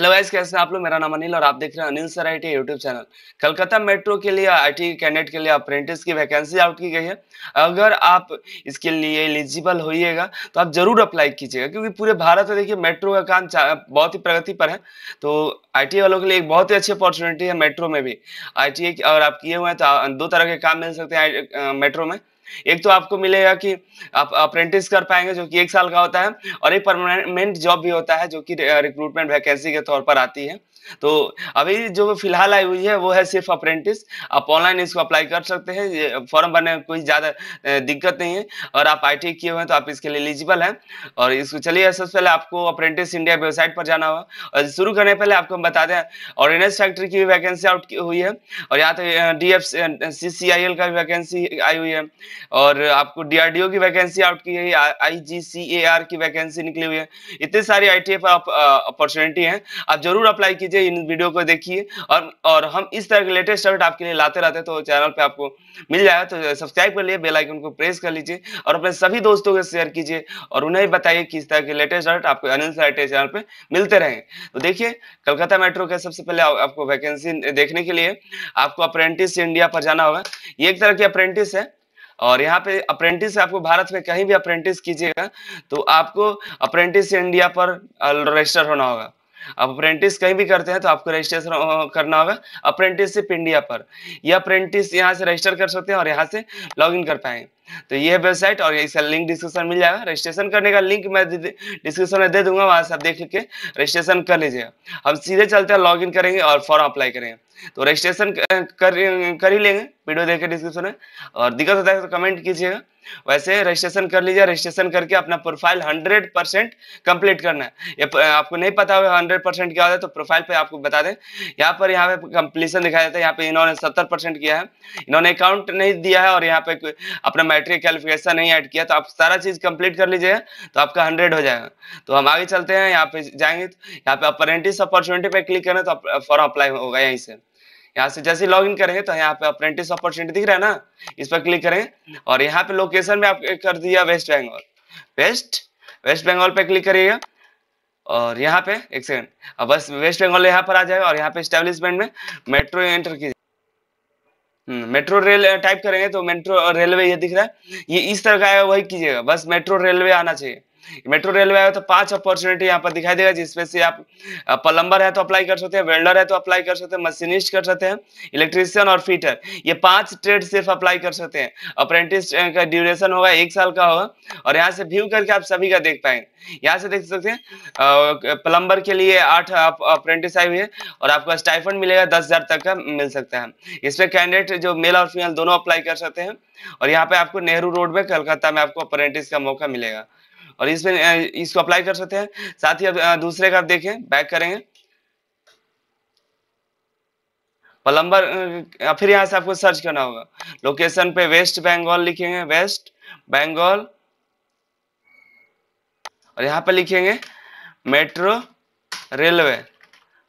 hello guys कैसे आप लोग मेरा नाम अनिल और आप देख रहे हैं Anil sir I T YouTube channel Calcutta metro के लिए आईटी कैंडिडेट के लिए अप्रेंटिस की वैकेंसी आउट की गई है अगर आप इसके लिए एलिजिबल होइएगा तो आप जरूर अप्लाई कीजिएगा क्योंकि पूरे भारत में देखिए मेट्रो का काम बहुत ही प्रगति पर है तो आई वालों के लिए एक बहुत ही अच्छी अपॉर्चुनिटी है मेट्रो में भी आई अगर आप किए हुए हैं तो दो तरह के काम मिल सकते हैं मेट्रो में एक तो आपको मिलेगा कि आप अप्रेंटिस कर पाएंगे जो कि एक साल का होता है और एक परमानेंट जॉब भी होता है जो कि रिक्रूटमेंट वैकेंसी के तौर पर आती है तो अभी जो फिलहाल आई हुई है वो है सिर्फ अप्रेंटिस आप ऑनलाइन इसको अप्लाई कर सकते हैं फॉर्म भरने में कोई ज़्यादा दिक्कत नहीं है और आप आई किए हुए हैं तो आप इसके लिए एलिजिबल हैं और इसको चलिए सबसे पहले आपको अप्रेंटिस इंडिया वेबसाइट पर जाना होगा और शुरू करने पहले आपको हम बता दें ऑर्डिनेंस फैक्ट्री की वैकेंसी आउट हुई है और यहाँ तो D F C C I L का भी वैकेंसी आई हुई है और आपको डीआरडीओ की वैकेंसी आउट की है आईजीसीएआर की वैकेंसी निकली हुई है इतनी सारी आई आईटीएफ अपॉर्चुनिटी हैं आप जरूर अप्लाई कीजिए इन वीडियो को देखिए और और हम इस तरह के लेटेस्ट अपडेट आपके लिए लाते रहते तो चैनल पर आपको मिल जाएगा तो सब्सक्राइब कर लिए बेलाइकन को प्रेस कर लीजिए और अपने सभी दोस्तों को शेयर कीजिए और उन्हें भी बताइए किस तरह के लेटेस्ट अपडेट आपको अनिल सराटे चैनल पर मिलते रहे तो देखिए कलकत्ता मेट्रो के सबसे पहले आपको वैकेंसी देखने के लिए आपको अप्रेंटिस इंडिया पर जाना होगा ये एक तरह की अप्रेंटिस है और यहाँ पे अप्रेंटिस आपको भारत में कहीं भी अप्रेंटिस कीजिएगा तो आपको अप्रेंटिस इंडिया पर रजिस्टर होना होगा आप अप्रेंटिस कहीं भी करते हैं तो आपको रजिस्ट्रेशन करना होगा अप्रेंटिसशिप इंडिया पर यह अप्रेंटिस यहाँ से रजिस्टर कर सकते हैं और यहाँ से लॉग इन कर पाएंगे तो ये वेबसाइट और इसका लिंक डिस्क्रिप्शन मिल जाएगा रजिस्ट्रेशन करने का लिंक मैं डिस्क्रिप्शन में दे दूंगा वहां से आप देख के रजिस्ट्रेशन कर लीजिएगा हम सीधे चलते हैं लॉगिन करेंगे और फॉर्म अप्लाई करेंगे तो रजिस्ट्रेशन कर, कर ही लेंगे वीडियो देखे डिस्क्रिप्शन में और दिक्कत होता है तो कमेंट कीजिएगा वैसे रजिस्ट्रेशन कर लीजिए रजिस्ट्रेशन करके अपना प्रोफाइल 100 परसेंट कंप्लीट करना है ये आपको नहीं पता होगा 100 परसेंट क्या होता है तो प्रोफाइल पे आपको बता दें यहाँ पर यहाँ पे कंप्लीशन दिखाया जाता है यहाँ पे इन्होंने 70 परसेंट किया है इन्होंने अकाउंट नहीं दिया है और यहाँ पे अपना बैटरी कैलकुलेशन नहीं ऐड किया तो आप सारा चीज कंप्लीट कर लीजिए तो आपका हंड्रेड हो जाएगा तो हम आगे चलते हैं यहाँ पे जाएंगे तो यहाँ पे अप्रेंटिस अपॉर्चुनिटी पे क्लिक करें तो फॉर्म अप्लाई होगा यहीं से यहाँ से जैसे लॉग इन करेंगे तो यहाँ पे अप्रेंटिस अपॉर्चुनिटी दिख रहा है ना इस पर क्लिक करें और यहाँ पे लोकेशन में आप कर दिया West Bengal West West Bengal पे क्लिक करिएगा और यहाँ पे एक सेकेंड बस वेस्ट बंगाल यहाँ पर आ जाएगा और यहाँ पे स्टेब्लिशमेंट में मेट्रो एंटर कीजिए मेट्रो रेल टाइप करेंगे तो मेट्रो रेलवे ये दिख रहा है ये इस तरह का है वही कीजिएगा बस मेट्रो रेलवे आना चाहिए मेट्रो रेलवे है तो पांच अपॉर्चुनिटी यहाँ पर दिखाई देगा जिसमें से आप प्लम्बर है तो अप्लाई कर सकते हैं वेल्डर है तो अप्लाई कर सकते हैं मशीनिस्ट कर सकते हैं इलेक्ट्रीशियन और फिटर ये पांच ट्रेड सिर्फ अप्लाई कर सकते हैं अप्रेंटिस का ड्यूरेशन होगा एक साल का होगा और यहाँ से व्यू करके आप सभी का देख पाएंगे यहाँ से देख सकते हैं प्लम्बर के लिए आठ अप्रेंटिस आए हुए और आपको स्टाइफन मिलेगा दस तक का मिल सकता है इसमें कैंडिडेट जो मेल और फीमेल दोनों अप्लाई कर सकते हैं और यहाँ पे आपको नेहरू रोड में कलकत्ता में आपको अप्रेंटिस का मौका मिलेगा और इसमें इसको अप्लाई कर सकते हैं साथ ही अब दूसरे का देखें बैक करेंगे पलम्बर फिर यहाँ से आपको सर्च करना होगा लोकेशन पे वेस्ट बंगाल लिखेंगे वेस्ट बंगाल और यहाँ पर लिखेंगे मेट्रो रेलवे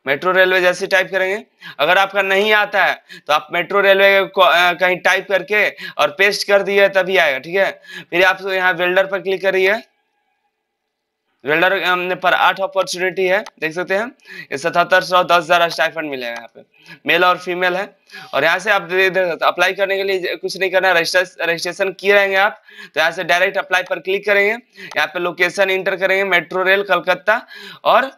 मेट्रो रेलवे जैसे टाइप करेंगे अगर आपका नहीं आता है तो आप मेट्रो रेलवे कहीं टाइप करके और पेस्ट कर दिए तभी आएगा ठीक है फिर आप यहाँ वेल्डर पर क्लिक करिए वेल्डर पर आठ अपॉर्चुनिटी है देख सकते हैं सतहत्तर सौ दस हजार स्टाइफंड मिलेगा यहाँ पे मेल और फीमेल है और यहाँ से आप अप्लाई करने के लिए कुछ नहीं करना रजिस्ट्रेशन किए रहेंगे आप तो यहाँ से डायरेक्ट अप्लाई पर क्लिक करेंगे यहाँ पे लोकेशन इंटर करेंगे मेट्रो रेल कलकत्ता और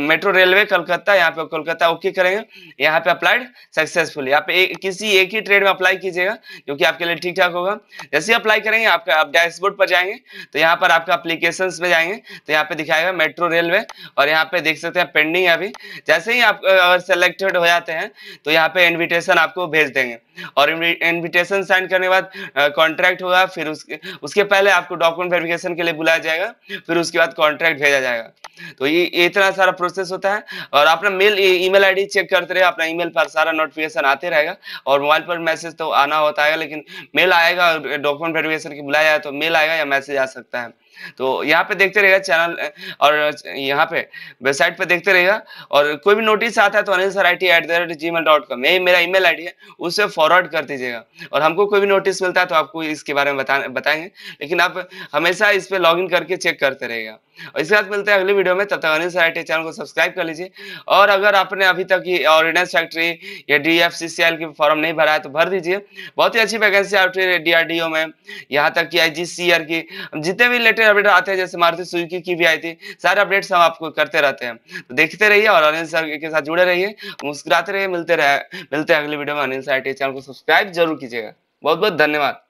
मेट्रो रेलवे कलकत्ता यहाँ पे कोलकाता ओके करेंगे यहाँ पे अप्लाइड सक्सेसफुल यहाँ पे ए, किसी एक ही ट्रेड में अप्लाई कीजिएगा जो कि आपके लिए ठीक ठाक होगा जैसे ही अप्लाई करेंगे आपका आप डैशबोर्ड पर जाएंगे तो यहाँ पर आपका अप्लीकेशन में जाएंगे तो यहाँ पे दिखाएगा मेट्रो रेलवे और यहाँ पे देख सकते हैं पेंडिंग है अभी जैसे ही आप सेलेक्टेड हो जाते हैं तो यहाँ पे इन्विटेशन आपको भेज देंगे और इन्विटेशन साइन करने के बाद कॉन्ट्रैक्ट होगा फिर उसके उसके पहले आपको डॉक्यूमेंट वेरिफिकेशन के लिए बुलाया जाएगा फिर उसके बाद कॉन्ट्रैक्ट भेजा जाएगा तो ये इतना सारा प्रोसेस होता है और अपना मेल ईमेल आईडी चेक करते रहे अपना ईमेल पर सारा नोटिफिकेशन आते रहेगा और मोबाइल पर मैसेज तो आना होता है लेकिन मेल आएगा और डॉक्यूमेंट वेरिफिकेशन के बुलाया जाए तो मेल आएगा या मैसेज आ सकता है तो यहाँ पे देखते रहेगा चैनल और यहाँ पे वेबसाइट पे देखते रहेगा और कोई भी नोटिस आता है तो Anil sir I T at the rate gmail dot com यही मेरा ईमेल आईडी है उसे फॉरवर्ड कर दीजिएगा और हमको कोई भी नोटिस मिलता है तो आपको इसके बारे में बता बताएंगे लेकिन आप हमेशा इस पर लॉग करके चेक करते रहेगा और इसके साथ मिलते हैं अगले वीडियो में तब तक अनिल सर आई चैनल को सब्सक्राइब कर लीजिए और अगर आपने अभी तक ऑर्डिनेंस फैक्ट्री या D F C C L की फॉर्म नहीं भरा है तो भर दीजिए बहुत ही अच्छी vacancy out D R D O में यहाँ तक कि आई जी सी आर की जितने भी लेटेस्ट के अपडेट आते हैं जैसे मारुति सुजुकी की भी आई थी सारे अपडेट्स हम आपको करते रहते हैं तो देखते रहिए और अनिल सर के साथ जुड़े रहिए मुस्कुराते रहिए मिलते रहे मिलते हैं अगले वीडियो में अनिल सर आई चैनल को सब्सक्राइब जरूर कीजिएगा बहुत बहुत धन्यवाद